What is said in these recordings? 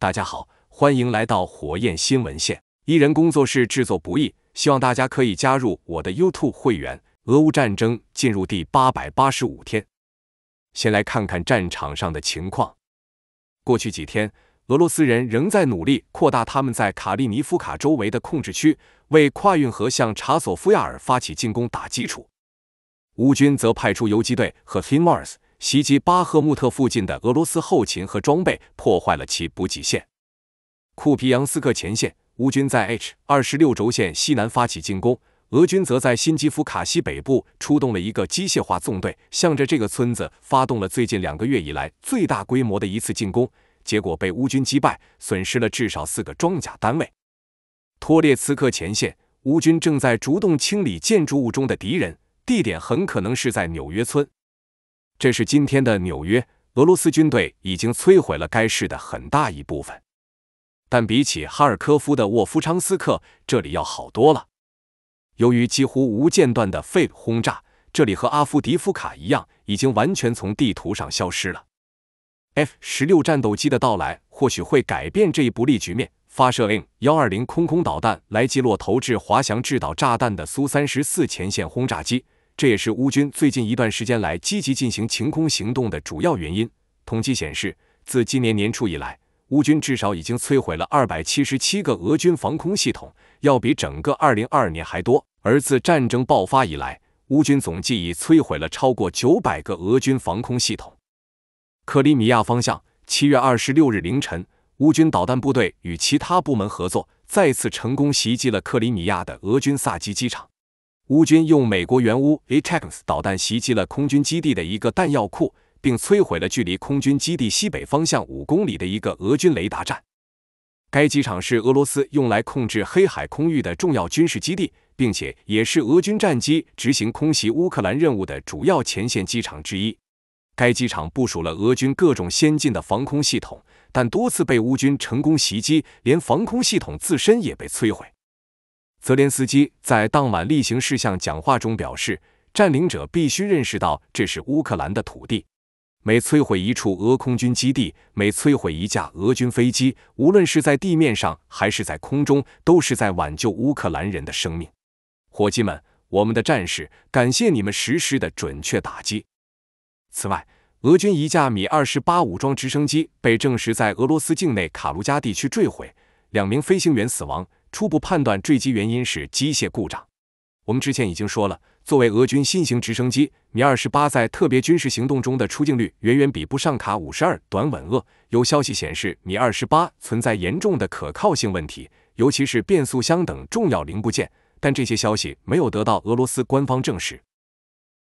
大家好，欢迎来到火焰新闻线。一人工作室制作不易，希望大家可以加入我的 YouTube 会员。俄乌战争进入第八百八十五天，先来看看战场上的情况。过去几天，俄罗斯人仍在努力扩大他们在卡利尼夫卡周围的控制区，为跨运河向查索夫亚尔发起进攻打基础。乌军则派出游击队和 HIMARS。袭击巴赫穆特附近的俄罗斯后勤和装备，破坏了其补给线。库皮扬斯克前线，乌军在 H 二十六轴线西南发起进攻，俄军则在新基夫卡西北部出动了一个机械化纵队，向着这个村子发动了最近两个月以来最大规模的一次进攻，结果被乌军击败，损失了至少四个装甲单位。托列茨克前线，乌军正在主动清理建筑物中的敌人，地点很可能是在纽约村。这是今天的纽约。俄罗斯军队已经摧毁了该市的很大一部分，但比起哈尔科夫的沃夫昌斯克，这里要好多了。由于几乎无间断的费轰炸，这里和阿夫迪夫卡一样，已经完全从地图上消失了。F-16 战斗机的到来或许会改变这一不利局面，发射 M-120 空空导弹来击落投掷滑翔制导炸弹的苏 -34 前线轰炸机。这也是乌军最近一段时间来积极进行晴空行动的主要原因。统计显示，自今年年初以来，乌军至少已经摧毁了二百七十七个俄军防空系统，要比整个二零二二年还多。而自战争爆发以来，乌军总计已摧毁了超过九百个俄军防空系统。克里米亚方向，七月二十六日凌晨，乌军导弹部队与其他部门合作，再次成功袭击了克里米亚的俄军萨基机场。乌军用美国原乌 a t a 导弹袭击了空军基地的一个弹药库，并摧毁了距离空军基地西北方向五公里的一个俄军雷达站。该机场是俄罗斯用来控制黑海空域的重要军事基地，并且也是俄军战机执行空袭乌克兰任务的主要前线机场之一。该机场部署了俄军各种先进的防空系统，但多次被乌军成功袭击，连防空系统自身也被摧毁。泽连斯基在当晚例行事项讲话中表示：“占领者必须认识到，这是乌克兰的土地。每摧毁一处俄空军基地，每摧毁一架俄军飞机，无论是在地面上还是在空中，都是在挽救乌克兰人的生命。伙计们，我们的战士，感谢你们实施的准确打击。”此外，俄军一架米二十八武装直升机被证实在俄罗斯境内卡卢加地区坠毁，两名飞行员死亡。初步判断坠机原因是机械故障。我们之前已经说了，作为俄军新型直升机，米二十八在特别军事行动中的出镜率远远比不上卡五十二短吻鳄。有消息显示，米二十八存在严重的可靠性问题，尤其是变速箱等重要零部件。但这些消息没有得到俄罗斯官方证实。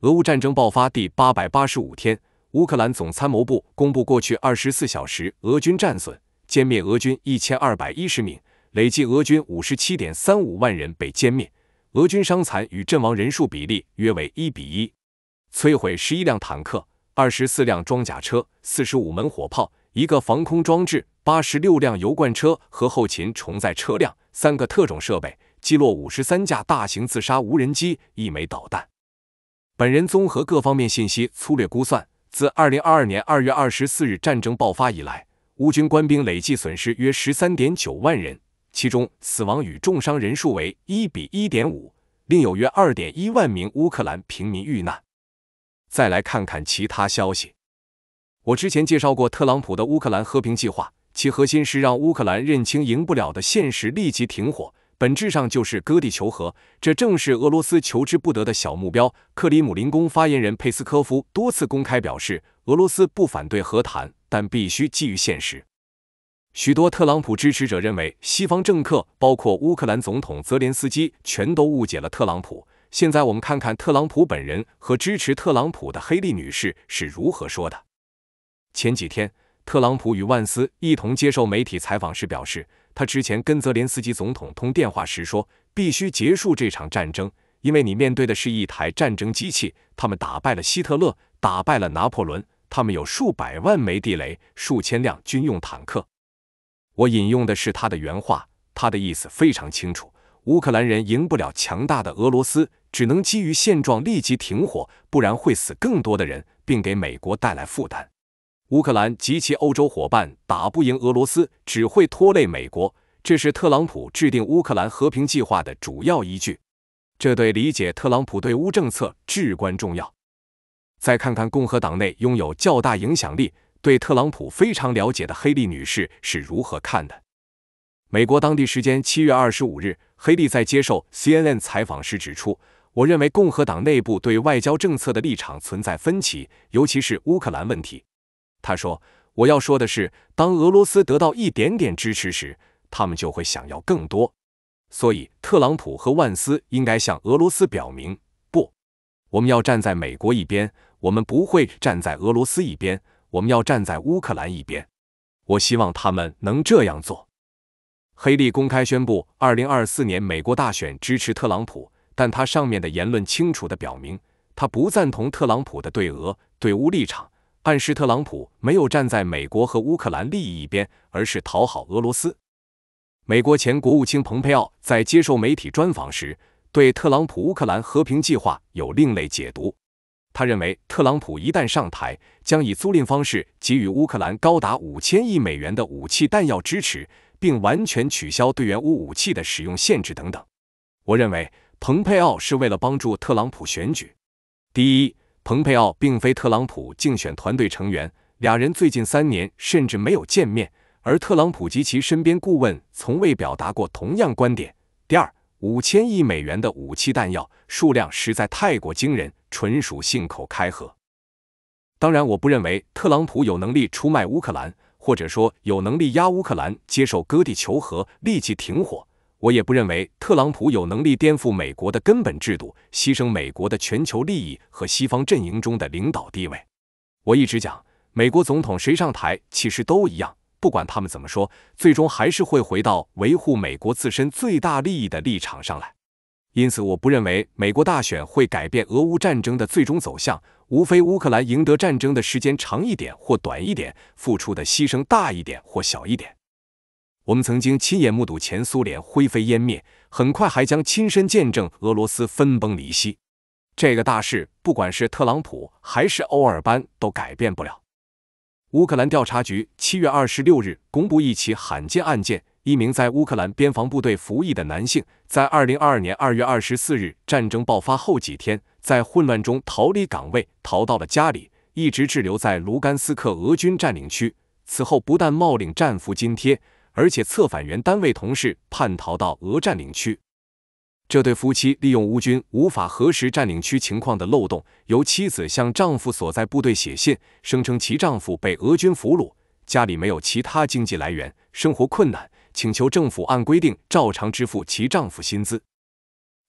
俄乌战争爆发第八百八十五天，乌克兰总参谋部公布过去二十四小时俄军战损，歼灭俄军一千二百一十名。累计俄军五十七点三五万人被歼灭，俄军伤残与阵亡人数比例约为一比一，摧毁十一辆坦克、二十四辆装甲车、四十五门火炮、一个防空装置、八十六辆油罐车和后勤重载车辆、三个特种设备，击落五十三架大型自杀无人机、一枚导弹。本人综合各方面信息粗略估算，自二零二二年二月二十四日战争爆发以来，乌军官兵累计损失约十三点九万人。其中死亡与重伤人数为一比一点五，另有约二点一万名乌克兰平民遇难。再来看看其他消息。我之前介绍过特朗普的乌克兰和平计划，其核心是让乌克兰认清赢不了的现实，立即停火，本质上就是割地求和。这正是俄罗斯求之不得的小目标。克里姆林宫发言人佩斯科夫多次公开表示，俄罗斯不反对和谈，但必须基于现实。许多特朗普支持者认为，西方政客，包括乌克兰总统泽连斯基，全都误解了特朗普。现在，我们看看特朗普本人和支持特朗普的黑利女士是如何说的。前几天，特朗普与万斯一同接受媒体采访时表示，他之前跟泽连斯基总统通电话时说：“必须结束这场战争，因为你面对的是一台战争机器。他们打败了希特勒，打败了拿破仑，他们有数百万枚地雷，数千辆军用坦克。”我引用的是他的原话，他的意思非常清楚：乌克兰人赢不了强大的俄罗斯，只能基于现状立即停火，不然会死更多的人，并给美国带来负担。乌克兰及其欧洲伙伴打不赢俄罗斯，只会拖累美国。这是特朗普制定乌克兰和平计划的主要依据，这对理解特朗普对乌政策至关重要。再看看共和党内拥有较大影响力。对特朗普非常了解的黑利女士是如何看的？美国当地时间七月二十五日，黑利在接受 CNN 采访时指出：“我认为共和党内部对外交政策的立场存在分歧，尤其是乌克兰问题。”他说：“我要说的是，当俄罗斯得到一点点支持时，他们就会想要更多。所以，特朗普和万斯应该向俄罗斯表明：不，我们要站在美国一边，我们不会站在俄罗斯一边。”我们要站在乌克兰一边，我希望他们能这样做。黑利公开宣布，二零二四年美国大选支持特朗普，但他上面的言论清楚的表明，他不赞同特朗普的对俄对乌立场，暗示特朗普没有站在美国和乌克兰利益一边，而是讨好俄罗斯。美国前国务卿蓬佩奥在接受媒体专访时，对特朗普乌克兰和平计划有另类解读。他认为，特朗普一旦上台，将以租赁方式给予乌克兰高达五千亿美元的武器弹药支持，并完全取消对原乌武器的使用限制等等。我认为，蓬佩奥是为了帮助特朗普选举。第一，蓬佩奥并非特朗普竞选团队成员，俩人最近三年甚至没有见面，而特朗普及其身边顾问从未表达过同样观点。第二，五千亿美元的武器弹药数量实在太过惊人。纯属信口开河。当然，我不认为特朗普有能力出卖乌克兰，或者说有能力压乌克兰接受割地求和、立即停火。我也不认为特朗普有能力颠覆美国的根本制度，牺牲美国的全球利益和西方阵营中的领导地位。我一直讲，美国总统谁上台其实都一样，不管他们怎么说，最终还是会回到维护美国自身最大利益的立场上来。因此，我不认为美国大选会改变俄乌战争的最终走向，无非乌克兰赢得战争的时间长一点或短一点，付出的牺牲大一点或小一点。我们曾经亲眼目睹前苏联灰飞烟灭，很快还将亲身见证俄罗斯分崩离析。这个大事，不管是特朗普还是欧尔班，都改变不了。乌克兰调查局七月二十六日公布一起罕见案件。一名在乌克兰边防部队服役的男性，在二零二二年二月二十四日战争爆发后几天，在混乱中逃离岗位，逃到了家里，一直滞留在卢甘斯克俄军占领区。此后，不但冒领战俘津贴，而且策反原单位同事叛逃到俄占领区。这对夫妻利用乌军无法核实占领区情况的漏洞，由妻子向丈夫所在部队写信，声称其丈夫被俄军俘虏，家里没有其他经济来源，生活困难。请求政府按规定照常支付其丈夫薪资。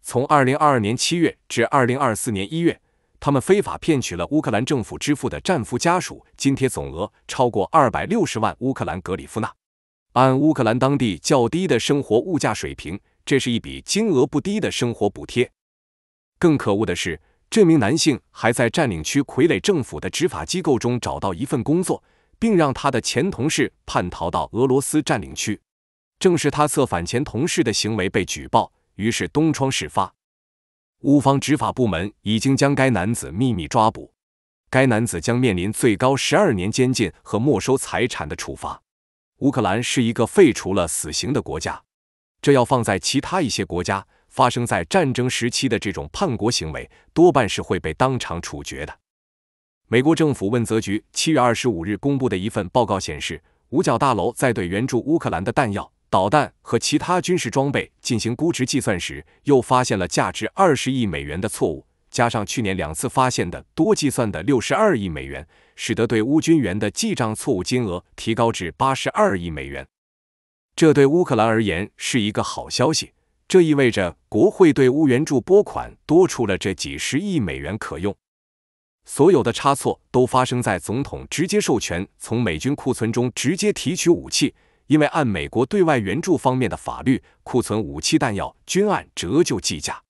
从二零二二年七月至二零二四年一月，他们非法骗取了乌克兰政府支付的战俘家属津贴，总额超过二百六十万乌克兰格里夫纳。按乌克兰当地较低的生活物价水平，这是一笔金额不低的生活补贴。更可恶的是，这名男性还在占领区傀儡政府的执法机构中找到一份工作，并让他的前同事叛逃到俄罗斯占领区。正是他策反前同事的行为被举报，于是东窗事发。乌方执法部门已经将该男子秘密抓捕，该男子将面临最高十二年监禁和没收财产的处罚。乌克兰是一个废除了死刑的国家，这要放在其他一些国家，发生在战争时期的这种叛国行为，多半是会被当场处决的。美国政府问责局七月二十五日公布的一份报告显示，五角大楼在对援助乌克兰的弹药。导弹和其他军事装备进行估值计算时，又发现了价值二十亿美元的错误，加上去年两次发现的多计算的六十二亿美元，使得对乌军援的记账错误金额提高至八十二亿美元。这对乌克兰而言是一个好消息，这意味着国会对乌援助拨款多出了这几十亿美元可用。所有的差错都发生在总统直接授权从美军库存中直接提取武器。因为按美国对外援助方面的法律，库存武器弹药均按折旧计价。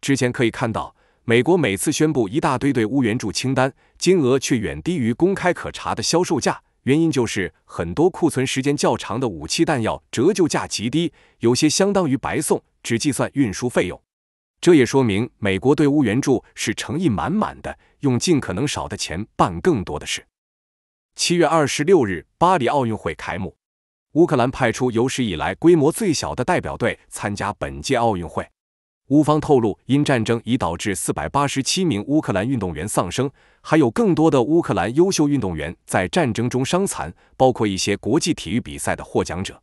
之前可以看到，美国每次宣布一大堆对乌援助清单，金额却远低于公开可查的销售价，原因就是很多库存时间较长的武器弹药折旧价极低，有些相当于白送，只计算运输费用。这也说明美国对乌援助是诚意满满的，用尽可能少的钱办更多的事。七月二十六日，巴黎奥运会开幕。乌克兰派出有史以来规模最小的代表队参加本届奥运会。乌方透露，因战争已导致487名乌克兰运动员丧生，还有更多的乌克兰优秀运动员在战争中伤残，包括一些国际体育比赛的获奖者。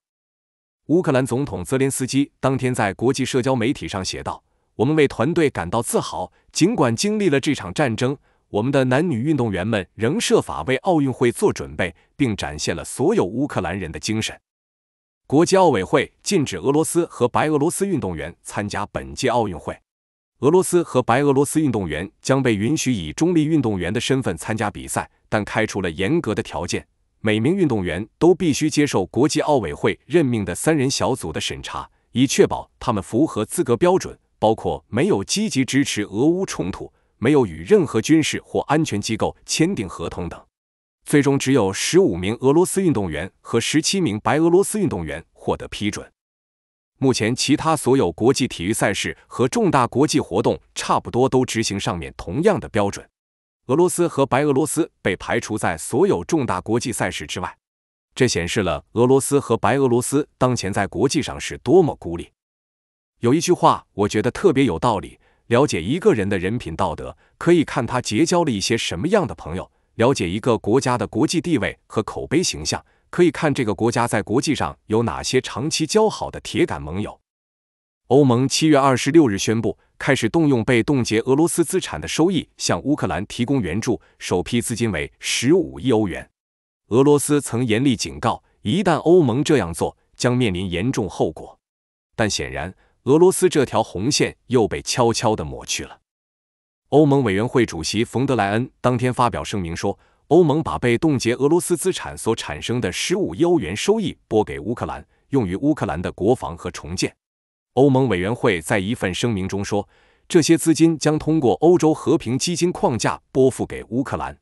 乌克兰总统泽连斯基当天在国际社交媒体上写道：“我们为团队感到自豪，尽管经历了这场战争。”我们的男女运动员们仍设法为奥运会做准备，并展现了所有乌克兰人的精神。国际奥委会禁止俄罗斯和白俄罗斯运动员参加本届奥运会。俄罗斯和白俄罗斯运动员将被允许以中立运动员的身份参加比赛，但开出了严格的条件：每名运动员都必须接受国际奥委会任命的三人小组的审查，以确保他们符合资格标准，包括没有积极支持俄乌冲突。没有与任何军事或安全机构签订合同等，最终只有十五名俄罗斯运动员和十七名白俄罗斯运动员获得批准。目前，其他所有国际体育赛事和重大国际活动差不多都执行上面同样的标准。俄罗斯和白俄罗斯被排除在所有重大国际赛事之外，这显示了俄罗斯和白俄罗斯当前在国际上是多么孤立。有一句话，我觉得特别有道理。了解一个人的人品道德，可以看他结交了一些什么样的朋友；了解一个国家的国际地位和口碑形象，可以看这个国家在国际上有哪些长期交好的铁杆盟友。欧盟七月二十六日宣布，开始动用被冻结俄罗斯资产的收益，向乌克兰提供援助，首批资金为十五亿欧元。俄罗斯曾严厉警告，一旦欧盟这样做，将面临严重后果。但显然，俄罗斯这条红线又被悄悄的抹去了。欧盟委员会主席冯德莱恩当天发表声明说，欧盟把被冻结俄罗斯资产所产生的15亿欧元收益拨给乌克兰，用于乌克兰的国防和重建。欧盟委员会在一份声明中说，这些资金将通过欧洲和平基金框架拨付给乌克兰。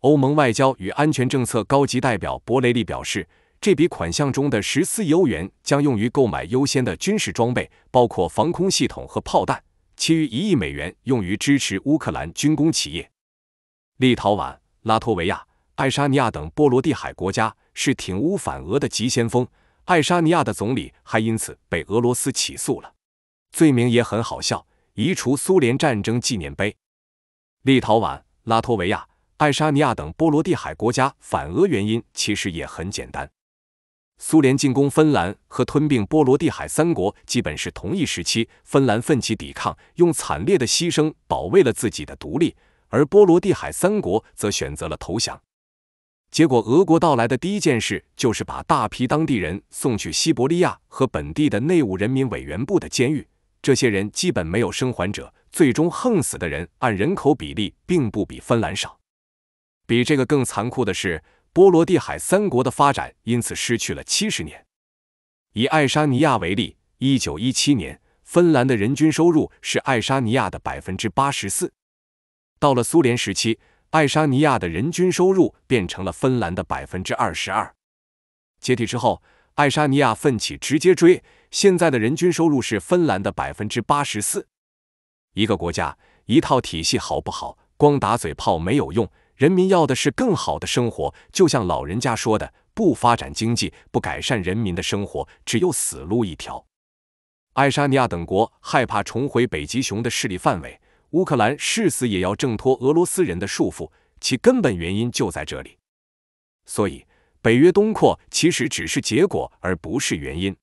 欧盟外交与安全政策高级代表博雷利表示。这笔款项中的十四亿欧元将用于购买优先的军事装备，包括防空系统和炮弹；其余一亿美元用于支持乌克兰军工企业。立陶宛、拉脱维亚、爱沙尼亚等波罗的海国家是挺乌反俄的急先锋，爱沙尼亚的总理还因此被俄罗斯起诉了，罪名也很好笑——移除苏联战争纪念碑。立陶宛、拉脱维亚、爱沙尼亚等波罗的海国家反俄原因其实也很简单。苏联进攻芬兰和吞并波罗的海三国基本是同一时期。芬兰奋起抵抗，用惨烈的牺牲保卫了自己的独立，而波罗的海三国则选择了投降。结果，俄国到来的第一件事就是把大批当地人送去西伯利亚和本地的内务人民委员部的监狱，这些人基本没有生还者。最终，横死的人按人口比例并不比芬兰少。比这个更残酷的是。波罗的海三国的发展因此失去了七十年。以爱沙尼亚为例，一九一七年，芬兰的人均收入是爱沙尼亚的百分之八十四。到了苏联时期，爱沙尼亚的人均收入变成了芬兰的百分之二十二。解体之后，爱沙尼亚奋起直接追，现在的人均收入是芬兰的百分之八十四。一个国家一套体系好不好？光打嘴炮没有用。人民要的是更好的生活，就像老人家说的：“不发展经济，不改善人民的生活，只有死路一条。”爱沙尼亚等国害怕重回北极熊的势力范围，乌克兰誓死也要挣脱俄罗斯人的束缚，其根本原因就在这里。所以，北约东扩其实只是结果，而不是原因。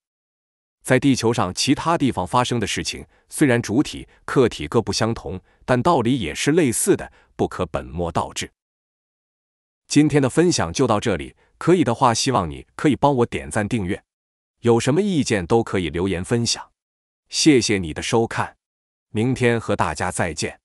在地球上其他地方发生的事情，虽然主体、客体各不相同，但道理也是类似的，不可本末倒置。今天的分享就到这里，可以的话希望你可以帮我点赞订阅，有什么意见都可以留言分享，谢谢你的收看，明天和大家再见。